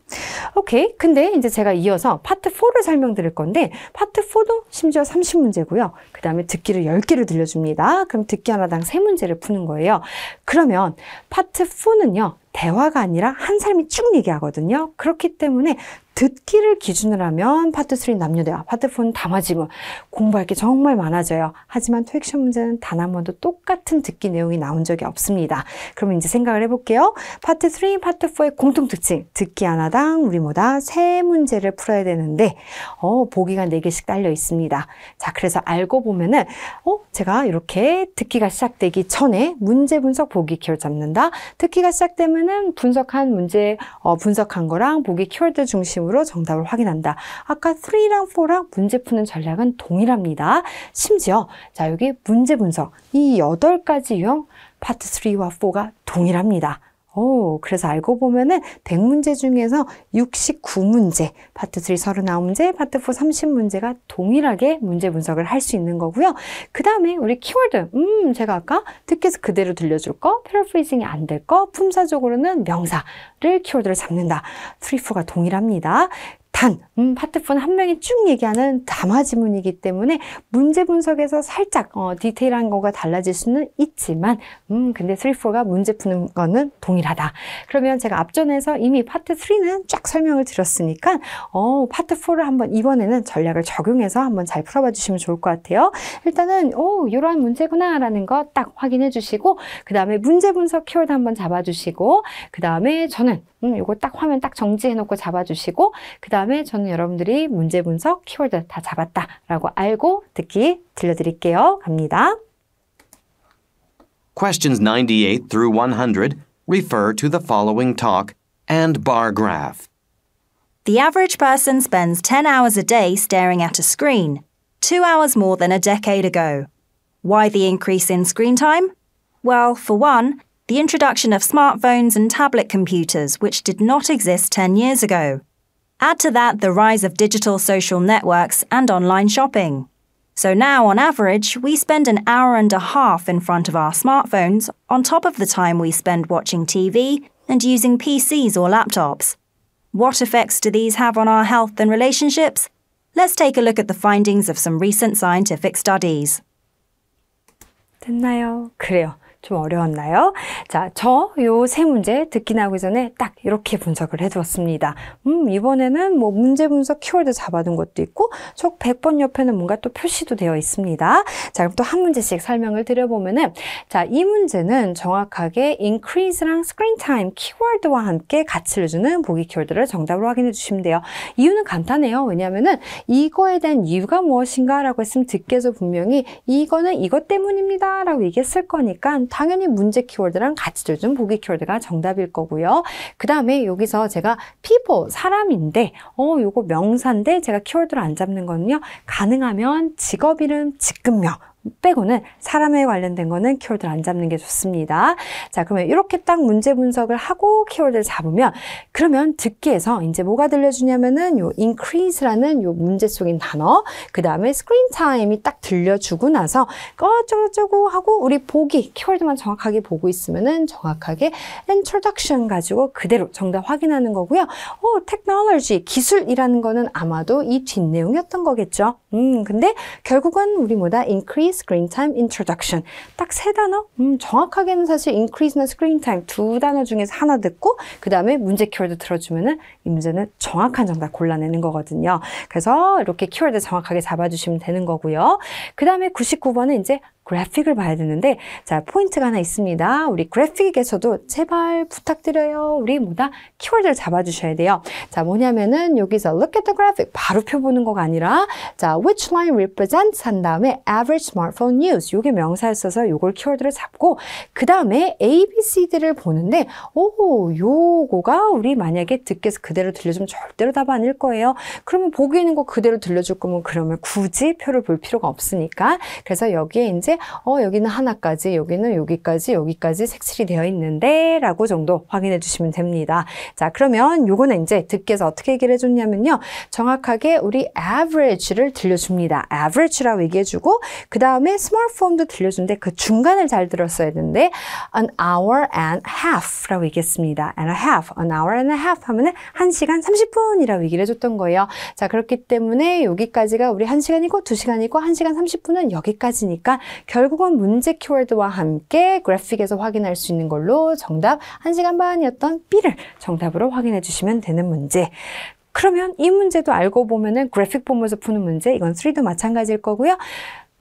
오케이. 근데 이제 제가 이어서 파트 4를 설명드릴 건데 파트 4도 심지어 30문제고요. 그 다음에 듣기를 10개를 들려줍니다. 그럼 듣기 하나당 3문제를 푸는 거예요. 그러면 파트 4는요. 대화가 아니라 한 사람이 쭉 얘기하거든요. 그렇기 때문에 듣기를 기준으로 하면 파트 3는 남녀대화, 아, 파트 4는 다마지문, 뭐 공부할 게 정말 많아져요. 하지만 토익시험 문제는 단 한 번도 똑같은 듣기 내용이 나온 적이 없습니다. 그러면 이제 생각을 해볼게요. 파트 3, 파트 4의 공통 특징, 듣기 하나당 우리 뭐다 세 문제를 풀어야 되는데 어, 보기가 4개씩 딸려 있습니다. 자, 그래서 알고 보면은 어, 제가 이렇게 듣기가 시작되기 전에 문제 분석, 보기 키워드 잡는다. 듣기가 시작되면은 분석한 문제, 어, 분석한 거랑 보기 키워드 중심으로 중심으로 정답을 확인한다. 아까 3랑 4랑 문제 푸는 전략은 동일합니다. 심지어 자 여기 문제 분석 이 8가지 유형 파트 3와 4가 동일합니다. 오, 그래서 알고 보면은 100문제 중에서 69문제, 파트 3 39문제, 파트 4 30문제가 동일하게 문제 분석을 할 수 있는 거고요. 그 다음에 우리 키워드, 음, 제가 아까 듣기에서 그대로 들려줄 거, 패러프리징이 안 될 거, 품사적으로는 명사를 키워드를 잡는다. 3, 4가 동일합니다. 단 음, 파트폰 한 명이 쭉 얘기하는 담화지문이기 때문에 문제 분석에서 살짝 어, 디테일한 거가 달라질 수는 있지만 음, 근데 3, 4가 문제 푸는 거는 동일하다. 그러면 제가 앞전에서 이미 파트 3는 쫙 설명을 드렸으니까 어, 파트 4를 한번 이번에는 전략을 적용해서 한번 잘 풀어봐 주시면 좋을 것 같아요. 일단은 오 이러한 문제구나 라는 거 딱 확인해 주시고 그 다음에 문제 분석 키워드 한번 잡아주시고 그 다음에 저는 음, 이거 딱 화면 딱 정지해 놓고 잡아주시고 그 다음에 다음에 저는 여러분들이 문제 분석, 키워드 다 알고 듣기 들려드릴게요. 갑니다. Questions 98 through 100 refer to the following talk and bar graph. The average person spends 10 hours a day staring at a screen, two hours more than a decade ago. Why the increase in screen time? Well, for one, the introduction of smartphones and tablet computers, which did not exist 10 years ago. Add to that the rise of digital social networks and online shopping. So now, on average, we spend an hour and a half in front of our smartphones, on top of the time we spend watching TV and using PCs or laptops. What effects do these have on our health and relationships? Let's take a look at the findings of some recent scientific studies. 됐나요? 그래요. 좀 어려웠나요? 자, 저 요 세 문제 듣기 나오기 전에 딱 이렇게 분석을 해두었습니다. 음, 이번에는 뭐 문제 분석 키워드 잡아둔 것도 있고 쪽 100번 옆에는 뭔가 또 표시도 되어 있습니다. 자, 그럼 또 한 문제씩 설명을 드려보면은 자, 이 문제는 정확하게 increase랑 screen time 키워드와 함께 가치를 주는 보기 키워드를 정답으로 확인해 주시면 돼요. 이유는 간단해요. 왜냐면은 이거에 대한 이유가 무엇인가 라고 했으면 듣기에서 분명히 이거는 이것 때문입니다 라고 얘기했을 거니까 당연히 문제 키워드랑 같이 들준 보기 키워드가 정답일 거고요. 그 다음에 여기서 제가 people, 사람인데 어 요거 명사인데 제가 키워드를안 잡는 거는요. 가능하면 직업 이름, 직급명 빼고는 사람에 관련된 거는 키워드를 안 잡는 게 좋습니다. 자, 그러면 이렇게 딱 문제 분석을 하고 키워드를 잡으면 그러면 듣기에서 이제 뭐가 들려주냐면은 요 increase라는 요 문제 속인 단어, 그 다음에 screen time이 딱 들려주고 나서 어쩌고저쩌고 하고 우리 보기, 키워드만 정확하게 보고 있으면은 정확하게 introduction 가지고 그대로 정답 확인하는 거고요. 어, technology, 기술이라는 거는 아마도 이 뒷내용이었던 거겠죠. 음, 근데 결국은 우리 뭐다 increase screen time introduction. 딱 세 단어? 음, 정확하게는 사실 increase나 screen time 두 단어 중에서 하나 듣고 그 다음에 문제 키워드 들어주면은 이 문제는 정확한 정답 골라내는 거거든요. 그래서 이렇게 키워드 정확하게 잡아주시면 되는 거고요. 그 다음에 99번은 이제 그래픽을 봐야 되는데 자 포인트가 하나 있습니다. 우리 그래픽에서도 제발 부탁드려요. 우리 뭐다 키워드를 잡아주셔야 돼요. 자 뭐냐면은 여기서 look at the graphic 바로 펴보는 거가 아니라 자 which line represents 한 다음에 average smartphone use 이게 명사였어서 이걸 키워드를 잡고 그 다음에 A, B, C, 들을 보는데 오 요거가 우리 만약에 듣기에서 그대로 들려주면 절대로 답 아닐 거예요. 그러면 보기 있는 거 그대로 들려줄 거면 그러면 굳이 표를 볼 필요가 없으니까 그래서 여기에 이제 어, 여기는 하나까지, 여기는 여기까지, 여기까지 색칠이 되어 있는데, 라고 정도 확인해 주시면 됩니다. 자, 그러면 요거는 이제 듣기에서 어떻게 얘기를 해줬냐면요. 정확하게 우리 average를 들려줍니다. average라고 얘기해주고, 그 다음에 small form도 들려주는데, 그 중간을 잘 들었어야 되는데, an hour and half 라고 얘기했습니다. and a half, an hour and a half 하면은 1시간 30분이라고 얘기를 해줬던 거예요. 자, 그렇기 때문에 여기까지가 우리 1시간이고, 2시간이고, 1시간 30분은 여기까지니까 결국은 문제 키워드와 함께 그래픽에서 확인할 수 있는 걸로 정답 1시간 반이었던 B를 정답으로 확인해 주시면 되는 문제. 그러면 이 문제도 알고 보면은 그래픽 보면서 푸는 문제, 이건 3도 마찬가지일 거고요.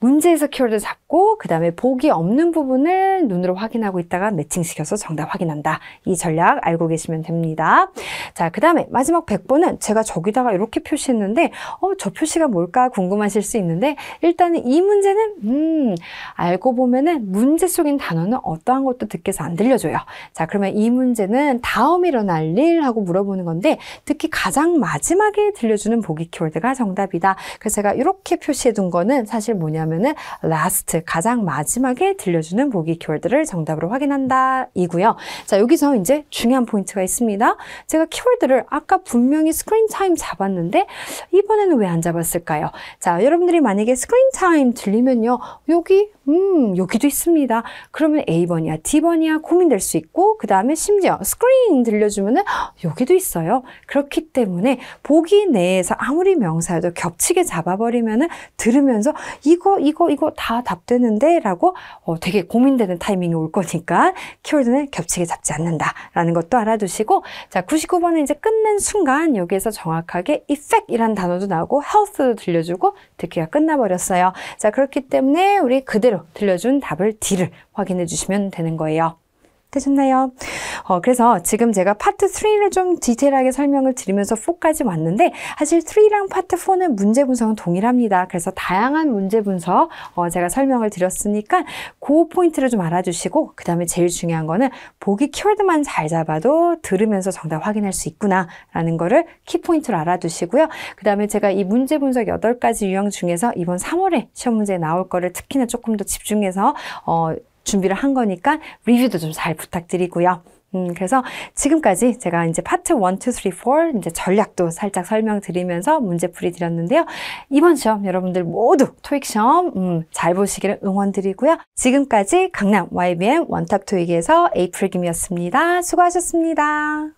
문제에서 키워드를 잡고 그 다음에 보기 없는 부분을 눈으로 확인하고 있다가 매칭시켜서 정답 확인한다. 이 전략 알고 계시면 됩니다. 자, 그 다음에 마지막 100번은 제가 저기다가 이렇게 표시했는데 어, 저 표시가 뭘까 궁금하실 수 있는데 일단은 이 문제는 음, 알고 보면은 문제 속인 단어는 어떠한 것도 듣기에서 안 들려줘요. 자, 그러면 이 문제는 다음 일어날 일 하고 물어보는 건데 특히 가장 마지막에 들려주는 보기 키워드가 정답이다. 그래서 제가 이렇게 표시해 둔 거는 사실 뭐냐면 뭐냐면은 last 가장 마지막에 들려주는 보기 키워드를 정답으로 확인한다 이고요. 자 여기서 이제 중요한 포인트가 있습니다. 제가 키워드를 아까 분명히 스크린 타임 잡았는데 이번에는 왜 안 잡았을까요? 자 여러분들이 만약에 스크린 타임 들리면요 여기 음 여기도 있습니다. 그러면 A 번이야 D 번이야 고민될 수 있고 그 다음에 심지어 스크린 들려주면은 여기도 있어요. 그렇기 때문에 보기 내에서 아무리 명사여도 겹치게 잡아버리면은 들으면서 이거 이거 이거 다 답되는데 라고 어, 되게 고민되는 타이밍이 올 거니까 키워드는 겹치게 잡지 않는다 라는 것도 알아두시고 자 99번은 이제 끝낸 순간 여기에서 정확하게 effect 이란 단어도 나오고 health도 들려주고 듣기가 끝나버렸어요 자 그렇기 때문에 우리 그대로 들려준 답을 D를 확인해 주시면 되는 거예요 되셨나요? 어, 그래서 지금 제가 파트 3를 좀 디테일하게 설명을 드리면서 4까지 왔는데 사실 3랑 파트 4는 문제 분석은 동일합니다. 그래서 다양한 문제 분석 어, 제가 설명을 드렸으니까 그 포인트를 좀 알아주시고 그 다음에 제일 중요한 거는 보기 키워드만 잘 잡아도 들으면서 정답 확인할 수 있구나라는 거를 키포인트로 알아두시고요. 그 다음에 제가 이 문제 분석 8가지 유형 중에서 이번 3월에 시험 문제에 나올 거를 특히나 조금 더 집중해서 어, 준비를 한 거니까 리뷰도 좀 잘 부탁드리고요. 음, 그래서 지금까지 제가 이제 파트 1, 2, 3, 4 이제 전략도 살짝 설명드리면서 문제풀이 드렸는데요. 이번 시험 여러분들 모두 토익 시험 음, 잘 보시기를 응원드리고요. 지금까지 강남 YBM 원탑 토익에서 에이프릴 김이었습니다. 수고하셨습니다.